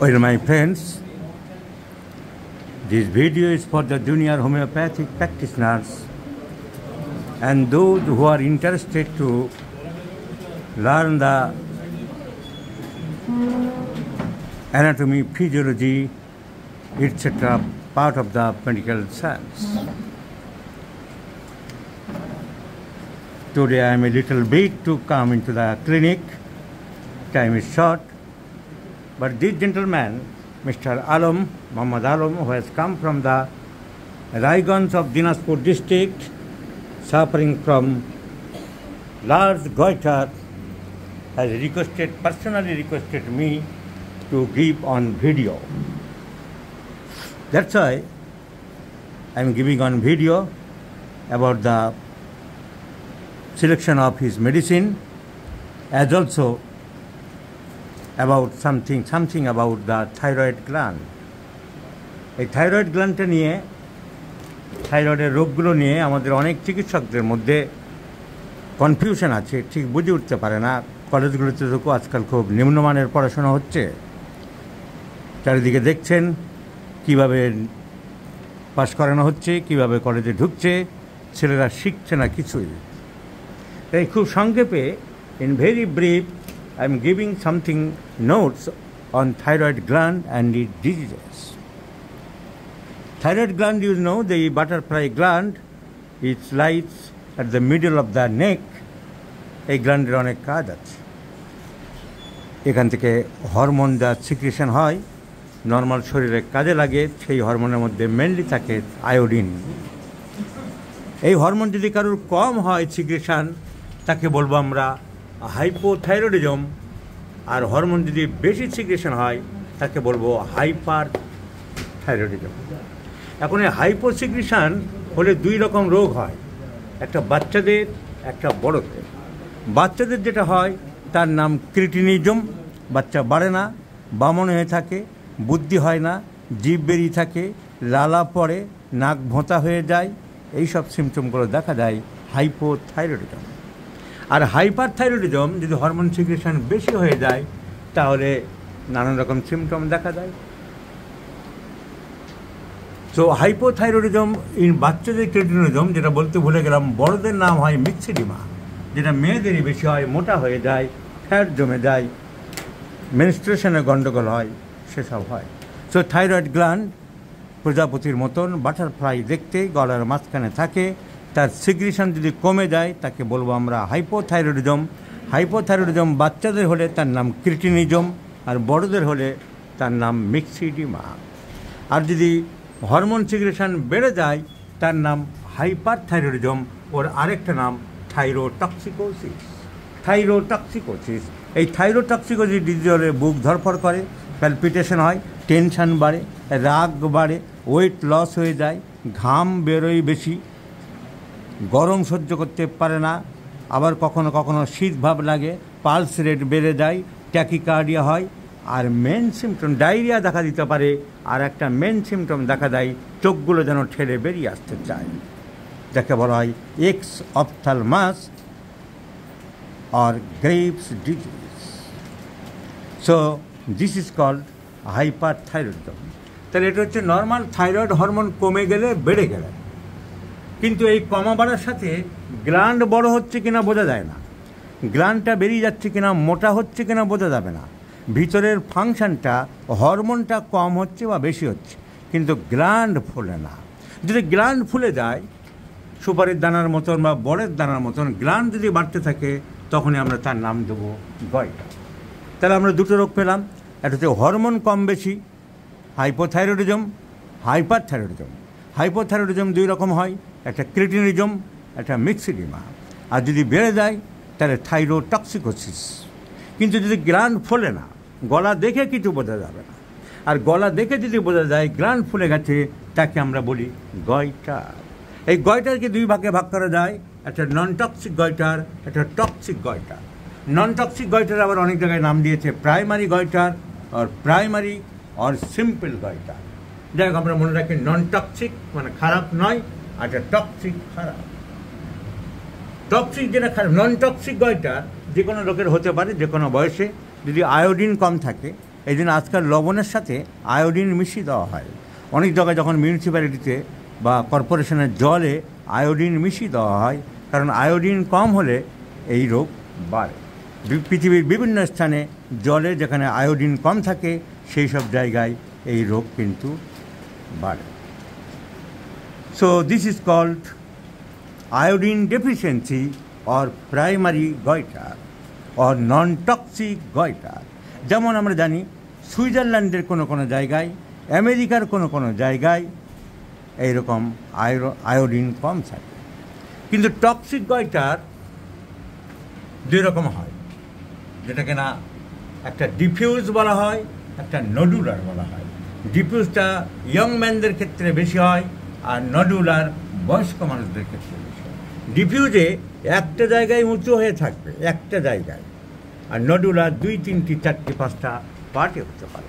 Well, my friends, this video is for the junior homeopathic practitioners and those who are interested to learn the anatomy, physiology, etc., part of the medical science. Today I am a little bit to come into the clinic. Time is short. But this gentleman, Mr. Alam, Muhammad Alam, who has come from the Raigans of Dinaspur district, suffering from large goiter, has requested, personally requested me to give on video. That's why I am giving on video about the selection of his medicine as also about something something about the thyroid gland এই thyroid গ্লানটা নিয়ে থাইরয়েডের রোগগুলো নিয়ে আমাদের অনেক চিকিৎসকদের মধ্যে কনফিউশন আছে ঠিক বুঝে উঠতে পারে না কলেজগুলোতে তো আজকাল খুব নিম্নমানের পড়াশোনা হচ্ছে চারিদিকে দেখছেন কিভাবে পাস করানো হচ্ছে কিভাবে কলেজে ঢুকছে ছেলেরা শিখছে না কিছুই এই খুব সংক্ষেপে in very brief I'm giving something notes on thyroid gland and the diseases. Thyroid gland, you know, the butterfly gland, it lies at the middle of the neck, a gland on a আছে এখান থেকে hormone যা secretion হয় normal শরীরে কাজে লাগে সেই হরমোনের মধ্যে মেনলি থাকে আয়োডিন এই হরমোন যদি কারোর কম হয় সিক্রেশন তাকে বলবো আমরা হাইপোথাইরয়েডিজম আর হরমোন যদি বেশি সিক্রেশন হয় তাকে বলবো হাইপার থাইরয়েডিজম এখন এই হাইপো সিক্রেশন হলে দুই রকম রোগ হয় একটা বাচ্চাদের একটা বড়দের বাচ্চাদের যেটা হয় তার নাম ক্রিটিনিজম বাচ্চা বাড়ে না বামন হয়ে থাকে বুদ্ধি হয় না জীব বেরিয়ে থাকে লালা পড়ে নাক ভোঁতা হয়ে যায় এইসব সিমটমগুলো দেখা যায় হাইপোথাইরয়েডিজম আর হাইপারথাইরয়েডিজম যদি হরমোন সিক্রেশন বেশি হয়ে যায় তাহলে নানান রকম সিমটম দেখা দেয় সো হাইপোথাইরয়েডিজম ইন বাচ্চাদের ক্রেডিনোজম যেটা বলতে ভুলে গেলাম বড়দের নাম হয় মিক্সিডিমা যেটা মেয়েদেরই বেশি হয় মোটা হয়ে যায় ফ্যাট জমে যায় মেনস্ট্রেশনে গণ্ডগোল হয় সেসব হয় সো থাইরয়েড গ্ল্যান্ড প্রজাপতির মতন বাটারফ্লাই দেখতে গলার মাঝখানে থাকে তার সিগ্রেশন যদি কমে যায় তাকে বলবো আমরা হাইপোথাইরয়েডিজম হাইপোথাইরয়েডিজম বাচ্চাদের হলে তার নাম ক্রিটিনিজম আর বড়দের হলে তার নাম মিক্সিডিমা আর যদি হরমোন সিগ্রেশন বেড়ে যায় তার নাম হাইপারথাইরয়েডিজম ওর আরেকটা নাম থাইরোটক্সিকোসিস থাইরোটক্সিকোসিস এই থাইরোটক্সিকোসিস ডিজিজ হলে বুক ধরফর করে প্যালপিটেশন হয় টেনশন বাড়ে রাগ বাড়ে ওয়েট লস হয়ে যায় ঘাম বেরোয় বেশি গরম সহ্য করতে পারে না আবার কখনো কখনো শীত ভাব লাগে পালস রেট বেড়ে যায় ট্যাকিকার্ডিয়া হয় আর মেন সিমটম ডায়রিয়া দেখা দিতে পারে আর একটা মেন সিমটম দেখা দেয় চোখগুলো যেন ঠেলে বেরিয়ে আসতে চায় যাকে বলা হয় X R or disease so this is called hyper thyroid তাহলে এটা হচ্ছে নর্মাল থাইরয়েড হরমোন কমে গেলে বেড়ে গেলে কিন্তু এই কমা বাড়ার সাথে গ্ল্যান্ড বড় হচ্ছে কিনা বোঝা যায় না গ্ল্যান্ডটা বেরিয়ে যাচ্ছে কিনা মোটা হচ্ছে কিনা বোঝা যাবে না ভিতরের ফাংশনটা হরমোনটা কম হচ্ছে বা বেশি হচ্ছে কিন্তু গ্ল্যান্ড ফুলে না যদি গ্ল্যান্ড ফুলে যায় সুপারির দানার মতন বা বড়ের দানার মতন গ্ল্যান্ড যদি বাড়তে থাকে তখনই আমরা তার নাম দেবো গয়টা তাহলে আমরা দুটো রোগ পেলাম একটা হচ্ছে হরমোন কম বেশি হাইপোথাইরয়েডিজম হাইপারথাইরয়েডিজম হাইপোথাইরয়েডিজম দুই রকম হয় একটা ক্রিটিনিজম একটা মিক্সিডিমা আর যদি বেড়ে যায় তাহলে থাইরোটক্সিকোসিস কিন্তু যদি গ্রান্ড ফোলে না গলা দেখে কিছু বোঝা যাবে না আর গলা দেখে যদি বোঝা যায় গ্রান্ড ফুলে গেছে তাকে আমরা বলি গয়টার এই গয়টারকে দুই ভাগে ভাগ করা যায় একটা নন টক্সিক গয়টার একটা টক্সিক গয়টার নন টক্সিক গয়টার আবার অনেক জায়গায় নাম দিয়েছে প্রাইমারি গয়টার আর প্রাইমারি আর সিম্পল গয়টার যাই হোক আমরা মনে রাখি নন টক্সিক মানে খারাপ নয় আচ্ছা টক্সিক খারাপ টক্সিক যেটা খারাপ নন টক্সিক গয়টা যে কোনো লোকের হতে পারে যে কোনো বয়সে যদি আয়োডিন কম থাকে এই জন্য আজকাল লবণের সাথে আয়োডিন মিশিয়ে দেওয়া হয় অনেক জায়গায় যখন মিউনিসিপ্যালিটিতে বা কর্পোরেশনের জলে আয়োডিন মিশিয়ে দেওয়া হয় কারণ আয়োডিন কম হলে এই রোগ বাড়ে পৃথিবীর বিভিন্ন স্থানে জলে যেখানে আয়োডিন কম থাকে সেই সব জায়গায় এই রোগ কিন্তু বাড়ে So this is called iodine deficiency or primary goiter or non-toxic goiter. যেমন আমরা জানি সুইজারল্যান্ডের কোনো কোনো জায়গায় আমেরিকার কোনো কোনো জায়গায় এইরকম আয়োডিন কম থাকে কিন্তু টক্সিক গয়টার দুই রকম হয় যেটাকে না একটা ডিফিউজ বলা হয় একটা নডুলার বলা হয় ডিফিউজটা ইয়ং ম্যানদের ক্ষেত্রে বেশি হয় আর আর বয়স্ক মানুষদের ক্ষেত্রে বেশি ডিফিউজে একটা জায়গায় উঁচু হয়ে থাকবে একটা জায়গায় আর নডুলার দুই তিনটি চারটি পাঁচটা পার্টি হতে পারে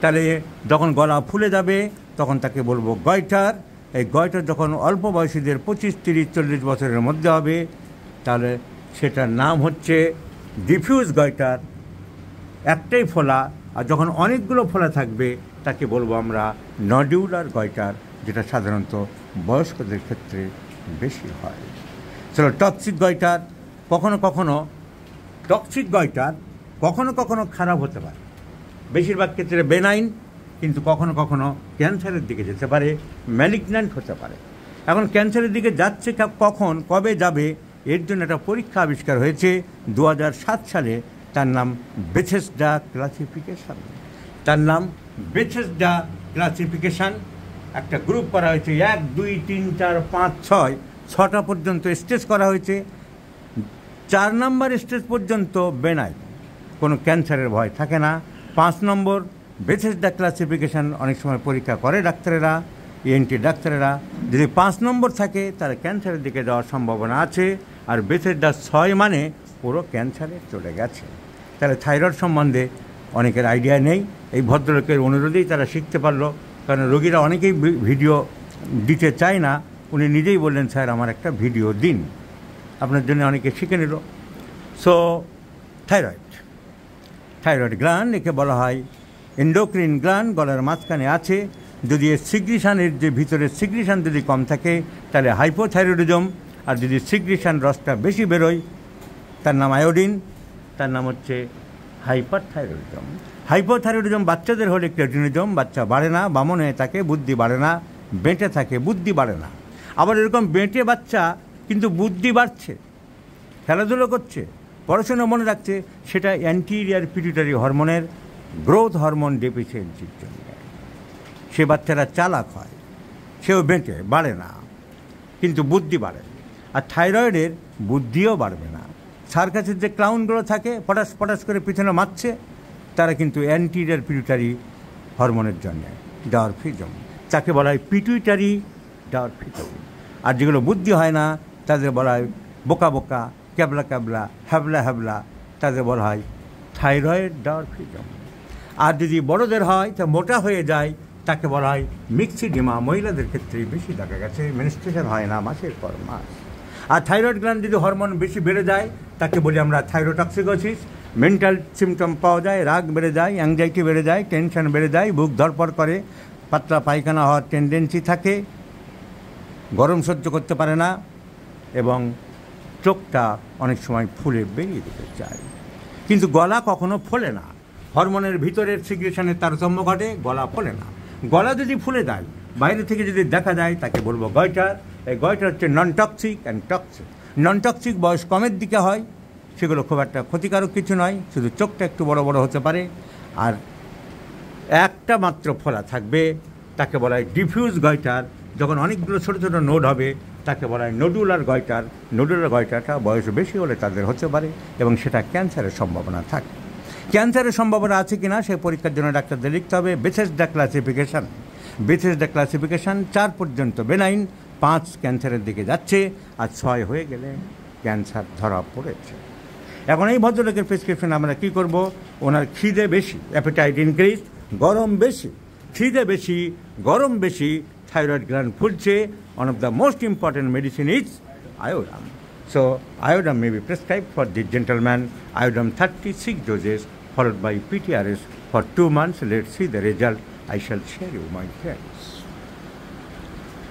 তাহলে যখন গলা ফুলে যাবে তখন তাকে বলবো গয়টার এই গয়টার যখন অল্প বয়সীদের পঁচিশ তিরিশ চল্লিশ বছরের মধ্যে হবে তাহলে সেটার নাম হচ্ছে ডিফিউজ গয়টার একটাই ফোলা আর যখন অনেকগুলো ফোলা থাকবে তাকে বলবো আমরা নডিউলার গয়টার যেটা সাধারণত বয়স্কদের ক্ষেত্রে বেশি হয় চলো টক্সিক গয়টার কখনো কখনো টক্সিক গয়টার কখনো কখনো খারাপ হতে পারে বেশিরভাগ ক্ষেত্রে বেনাইন কিন্তু কখনো কখনো ক্যান্সারের দিকে যেতে পারে ম্যালিগন্যান্ট হতে পারে এখন ক্যান্সারের দিকে যাচ্ছে কখন কবে যাবে এর জন্য একটা পরীক্ষা আবিষ্কার হয়েছে দু সালে তার নাম ডা ক্লাসিফিকেশান তার নাম ডা ক্লাসিফিকেশান একটা গ্রুপ করা হয়েছে এক দুই তিন চার পাঁচ ছয় ছটা পর্যন্ত স্টেজ করা হয়েছে চার নম্বর স্টেজ পর্যন্ত বেনায় কোনো ক্যান্সারের ভয় থাকে না পাঁচ নম্বর দ্য ক্লাসিফিকেশান অনেক সময় পরীক্ষা করে ডাক্তারেরা ইএনটি e ডাক্তারেরা যদি পাঁচ নম্বর থাকে তাহলে ক্যান্সারের দিকে যাওয়ার সম্ভাবনা আছে আর দ্য ছয় মানে পুরো ক্যান্সারে চলে গেছে তাহলে থাইরয়েড সম্বন্ধে অনেকের আইডিয়া নেই এই ভদ্রলোকের অনুরোধেই তারা শিখতে পারলো কারণ রোগীরা অনেকেই ভিডিও দিতে চায় না উনি নিজেই বললেন স্যার আমার একটা ভিডিও দিন আপনার জন্য অনেকে শিখে নিল সো থাইরয়েড থাইরয়েড গ্লান একে বলা হয় এন্ডোক্রিন গ্লান গলার মাঝখানে আছে যদি সিগ্রিশানের যে ভিতরে সিগ্রিশান যদি কম থাকে তাহলে হাইপোথাইরয়েডিজম আর যদি সিগ্রিশান রসটা বেশি বেরোয় তার নাম আয়োডিন তার নাম হচ্ছে হাইপার থাইরয়েডিজম হাইপোথাইরয়েডিজম বাচ্চাদের হলে ক্রেটিনিজম বাচ্চা বাড়ে না বামন হয়ে থাকে বুদ্ধি বাড়ে না বেঁটে থাকে বুদ্ধি বাড়ে না আবার এরকম বেঁটে বাচ্চা কিন্তু বুদ্ধি বাড়ছে খেলাধুলো করছে পড়াশোনা মনে রাখছে সেটা অ্যান্টিরিয়ার পিটুটারি হরমোনের গ্রোথ হরমোন ডেফিসিয়েন্সির জন্য সে বাচ্চারা চালাক হয় সেও বেঁটে বাড়ে না কিন্তু বুদ্ধি বাড়ে আর থাইরয়েডের বুদ্ধিও বাড়বে না সার্কাসের যে ক্লাউনগুলো থাকে পটাশ পটাশ করে পিছনে মারছে তারা কিন্তু অ্যান্টিরিয়ার পিটুইটারি হরমোনের জন্য ডারফিজম তাকে বলা হয় পিটুইটারি ডারফিজম আর যেগুলো বুদ্ধি হয় না তাদের বলা হয় বোকা বোকা ক্যাবলা ক্যাবলা হ্যাবলা হ্যাবলা তাদের বলা হয় থাইরয়েড ডারফিজম আর যদি বড়দের হয় তা মোটা হয়ে যায় তাকে বলা হয় মিক্সি ডিমা মহিলাদের ক্ষেত্রে বেশি দেখা গেছে মেনিস্ট্রেশন হয় না মাসের পর মাস আর থাইরয়েড গ্ল্যান্ড যদি হরমোন বেশি বেড়ে যায় তাকে বলি আমরা থাইরোটক্সিকোসিস মেন্টাল সিমটম পাওয়া যায় রাগ বেড়ে যায় অ্যাংজাইটি বেড়ে যায় টেনশন বেড়ে যায় বুক ধরপর করে পাতলা পায়খানা হওয়ার টেন্ডেন্সি থাকে গরম সহ্য করতে পারে না এবং চোখটা অনেক সময় ফুলে বেরিয়ে যেতে চায় কিন্তু গলা কখনো ফোলে না হরমোনের ভিতরের সিগ্রেশনের তারতম্য ঘটে গলা ফোলে না গলা যদি ফুলে যায় বাইরে থেকে যদি দেখা যায় তাকে বলবো গয়টার এই গয়টা হচ্ছে non toxic and toxic non toxic বয়স কমের দিকে হয় সেগুলো খুব একটা ক্ষতিকারক কিছু নয় শুধু চোখটা একটু বড় বড় হতে পারে আর একটা মাত্র ফোলা থাকবে তাকে বলা হয় ডিফিউজ গয়টার যখন অনেকগুলো ছোটো ছোটো নোড হবে তাকে বলা হয় নডুলার গয়টার নোডুলার গয়টাটা বয়স বেশি হলে তাদের হতে পারে এবং সেটা ক্যান্সারের সম্ভাবনা থাকে ক্যান্সারের সম্ভাবনা আছে কি না সে পরীক্ষার জন্য ডাক্তারদের লিখতে হবে বেথেসডা ক্লাসিফিকেশান বেথেসডা ক্লাসিফিকেশান চার পর্যন্ত বেনাইন পাঁচ ক্যান্সারের দিকে যাচ্ছে আর ছয় হয়ে গেলে ক্যান্সার ধরা পড়েছে এখন এই ভদ্রলোকের প্রেসক্রিপশন আমরা কি করব ওনার খিদে বেশি অ্যাপেটাইট ইনক্রিজ গরম বেশি খিদে বেশি গরম বেশি থাইরয়েড গ্রান্ড ফুলছে one of the most important medicine is iodum so iodum may be prescribe for the gentleman iodum thirty six doses followed by PTRS for two months let see the result I shall share you my friends